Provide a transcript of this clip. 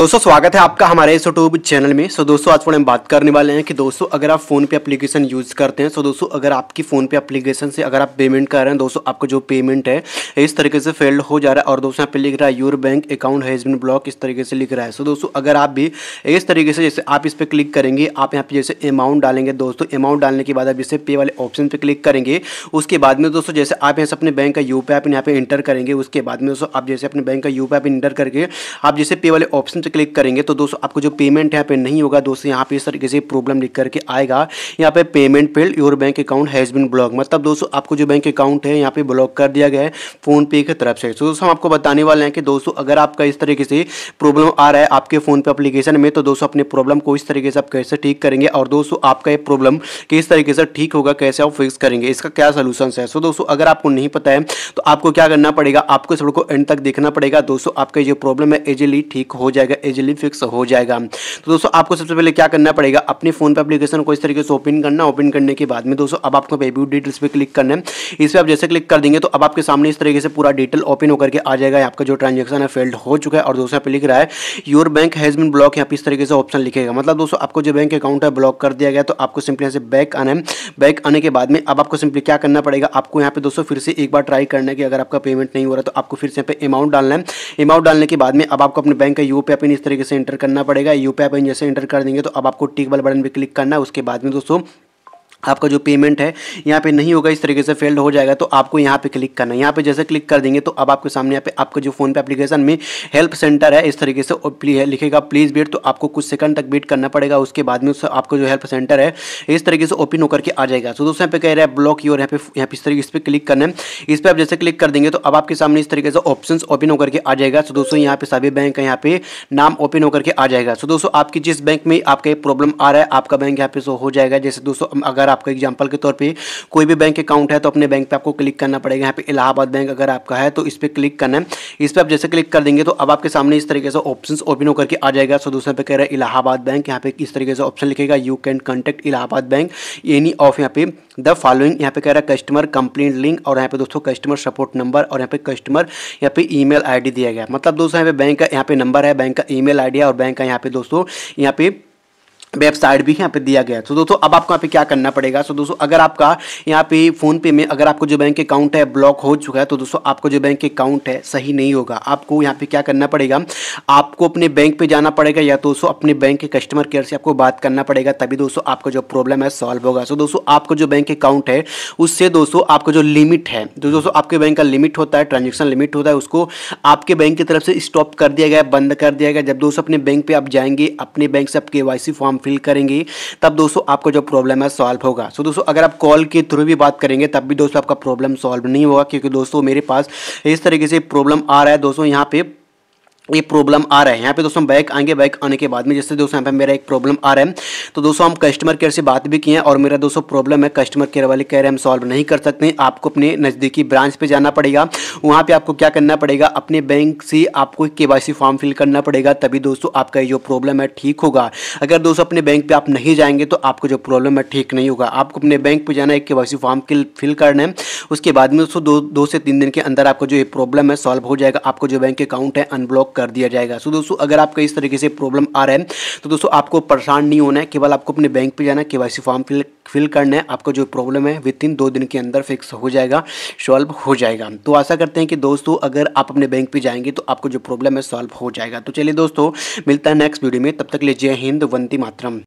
दोस्तों स्वागत है आपका हमारे इस यूट्यूब चैनल में सो दोस्तों आज थोड़े हम बात करने वाले हैं कि दोस्तों अगर आप फोन पे एप्लीकेशन यूज़ करते हैं सो दोस्तों अगर आपकी फ़ोन पे एप्लीकेशन से अगर आप पेमेंट कर रहे हैं दोस्तों आपका जो पेमेंट है इस तरीके से फेल्ड हो जा रहा है और दोस्तों यहाँ पे लिख रहा है your bank account has block इस तरीके से लिख रहा है सो दोस्तों अगर आप भी इस तरीके से जैसे आप इस पर क्लिक करेंगे आप यहाँ पे जैसे अमाउंट डालेंगे दोस्तों अमाउंट डालने के बाद आप जैसे पे वाले ऑप्शन पर क्लिक करेंगे उसके बाद में दोस्तों जैसे आप यहाँ से अपने बैंक का यू आई आप यहाँ पे इंटर करेंगे उसके बाद में दोस्तों आप जैसे अपने बैंक का यू आई आप इंटर करके आप जैसे पे वाले ऑप्शन पे क्लिक करेंगे तो दोस्तों आपको जो पेमेंट यहाँ पे नहीं होगा दोस्तों यहाँ पे इस तरीके से प्रॉब्लम लिख करके आएगा यहाँ पे payment failed your bank account has been block मतलब दोस्तों आपको जो बैंक अकाउंट है यहाँ पे ब्लॉक कर दिया गया है फ़ोनपे की तरफ से तो दोस्तों हम आपको बताने वाले हैं कि दोस्तों अगर आपका इस तरीके से प्रॉब्लम आ रहा है आपके फ़ोन पे अप्लीकेशन में तो दोस्तों अपने प्रॉब्लम को इस तरीके से आप कैसे ठीक करेंगे और दोस्तों आपका ये प्रॉब्लम किस तरीके से ठीक होगा कैसे आप फिक्स करेंगे इसका क्या सोल्यूशन है सो दोस्तों अगर आपको नहीं पता है तो आपको क्या करना पड़ेगा आपको इस वीडियो को एंड तक देखना पड़ेगा दोस्तों आपका जो प्रॉब्लम है इजिली ठीक हो जाएगा जाएगा इजिली फिक्स हो जाएगा तो दोस्तों आपको सबसे पहले क्या करना पड़ेगा अपने फ़ोन पर अपलीकेशन को इस तरीके से ओपन करना ओपन करने के बाद में दोस्तों अब आपको बेबी डिटेल्स पर क्लिक करना है इस पर आप जैसे क्लिक कर देंगे तो अब आपके सामने इस तरीके से पूरा डिटेल ओपन होकर के आ जाएगा आपका जो ट्रांजेक्शन है फेल्ड हो चुका है और दोस्तों पे लिख रहा है your bank has been block यहाँ पर इस तरीके से ऑप्शन लिखेगा मतलब दोस्तों आपको जो बैंक अकाउंट है ब्लॉक कर दिया गया तो आपको सिंपली यहाँ से बैक आना है बैक आने के बाद में अब आपको सिंपली क्या करना पड़ेगा आपको यहाँ पे दोस्तों फिर से एक बार ट्राई करना है कि अगर आपका पेमेंट नहीं हो रहा तो आपको फिर से यहाँ पे अमाउंट डालना है अमाउंट डालने के बाद में अब आपको अपने बैंक का यू पे पिन इस तरीके से एंटर करना पड़ेगा यू पे जैसे एंटर कर देंगे तो अब आपको टिक वाला बटन पर क्लिक करना है उसके बाद में दोस्तों आपका जो पेमेंट है यहाँ पे नहीं होगा इस तरीके से फेल्ड हो जाएगा तो आपको यहाँ पे क्लिक करना है यहाँ पे जैसे क्लिक कर देंगे तो अब आपके सामने यहाँ पे आपका जो फोन पे एप्लीकेशन में हेल्प सेंटर है इस तरीके से लिखेगा प्लीज़ वेट तो आपको कुछ सेकंड तक वेट करना पड़ेगा उसके बाद में उससे आपको जो हेल्प सेंटर है इस तरीके से ओपन होकर के आ जाएगा तो दोस्तों यहाँ पे कह रहे हैं ब्लॉक योर यहाँ पे यहाँ पे इस तरीके इस पर क्लिक करना है इस पर आप जैसे क्लिक कर देंगे तो अब आपके सामने इस तरीके से ऑप्शन ओपन होकर के आ जाएगा तो दोस्तों यहाँ पे सभी बैंक का यहाँ पे नाम ओपन होकर के आ जाएगा तो दोस्तों आपकी जिस बैंक में आपका प्रॉब्लम आ रहा है आपका बैंक यहाँ पे शो हो जाएगा जैसे दोस्तों अगर आपका एग्जाम्पल के तौर पर कोई भी बैंक अकाउंट है तो अपने बैंक पर आपको क्लिक करना पड़ेगा यहाँ पे इलाहाबाद बैंक अगर आपका है तो इस पर क्लिक करना है इस पर आप जैसे क्लिक कर देंगे तो अब आपके सामने इस तरीके से ऑप्शन ओपन होकर आ जाएगा सो दूसरे पे कह रहे हैं इलाहाबाद बैंक यहाँ पे इस तरीके से ऑप्शन लिखेगा you can contact Allahabad Bank any of यहाँ पे द फॉलोइंग यहाँ पे कह रहा है कस्टमर कंप्लेंट लिंक और यहाँ पे दोस्तों कस्टमर सपोर्ट नंबर और यहाँ पे कस्टमर यहाँ पे ईमेल आईडी दिया गया मतलब दोस्तों यहाँ पे बैंक का यहाँ पे नंबर है बैंक का ईमेल आईडी है और बैंक का यहाँ पे दोस्तों यहाँ पे वेबसाइट भी यहाँ पे दिया गया है तो दोस्तों अब आपको यहाँ पे क्या करना पड़ेगा सो तो दोस्तों अगर आपका यहाँ पे फोन पे में अगर आपको जो बैंक अकाउंट है ब्लॉक हो चुका है तो दोस्तों आपको जो बैंक अकाउंट है सही नहीं होगा आपको यहाँ पे क्या करना पड़ेगा आपको अपने बैंक पे जाना पड़ेगा या तो दोस्तों अपने बैंक के कस्टमर केयर से आपको बात करना पड़ेगा तभी दोस्तों आपका जो प्रॉब्लम है सॉल्व होगा सो तो दोस्तों आपको जो बैंक अकाउंट है उससे दोस्तों आपका जो लिमिट है जो तो दोस्तों आपके बैंक का लिमिट होता है ट्रांजेक्शन लिमिट होता है उसको आपके बैंक की तरफ से स्टॉप कर दिया गया बंद कर दिया गया जब दोस्तों अपने बैंक पर आप जाएंगे अपने बैंक से आप के फॉर्म फिल करेंगे तब दोस्तों आपका जो प्रॉब्लम है सॉल्व होगा सो दोस्तों अगर आप कॉल के थ्रू भी बात करेंगे तब भी दोस्तों आपका प्रॉब्लम सॉल्व नहीं होगा क्योंकि दोस्तों मेरे पास इस तरीके से प्रॉब्लम आ रहा है दोस्तों यहाँ पे ये प्रॉब्लम आ रहा है यहाँ पे दोस्तों हम बैक आएंगे बैक आने के बाद में जैसे दोस्तों यहाँ पे मेरा एक प्रॉब्लम आ रहा है तो दोस्तों हम कस्टमर केयर से बात भी किए हैं और मेरा दोस्तों प्रॉब्लम है कस्टमर केयर वाले कह रहे हैं हम सॉल्व नहीं कर सकते आपको अपने नज़दीकी ब्रांच पे जाना पड़ेगा वहाँ पे आपको क्या करना पड़ेगा अपने बैंक से आपको के फॉर्म फिल करना पड़ेगा तभी दोस्तों आपका जो प्रॉब्लम है ठीक होगा अगर दोस्तों अपने बैंक पर आप नहीं जाएंगे तो आपको जो प्रॉब्लम है ठीक नहीं होगा आपको अपने बैंक पर जाना है के फॉर्म फिल करना है उसके बाद में दोस्तों दो से तीन दिन के अंदर आपको जो ये प्रॉब्लम है सॉल्व हो जाएगा आपको जो बैंक अकाउंट है अनब्लॉक कर दिया जाएगा सो दोस्तों अगर आपका इस तरीके से प्रॉब्लम आ रहा है तो दोस्तों आपको परेशान नहीं होना है केवल आपको अपने बैंक पर जाना है के फॉर्म फिल फिल करना है आपका जो प्रॉब्लम है विद इन दो दिन के अंदर फिक्स हो जाएगा सॉल्व हो जाएगा तो आशा करते हैं कि दोस्तों अगर आप अपने बैंक पर जाएंगे तो आपको जो प्रॉब्लम है सॉल्व हो जाएगा तो चलिए दोस्तों मिलता है नेक्स्ट वीडियो में तब तक लीजिए जय हिंद वंती मातरम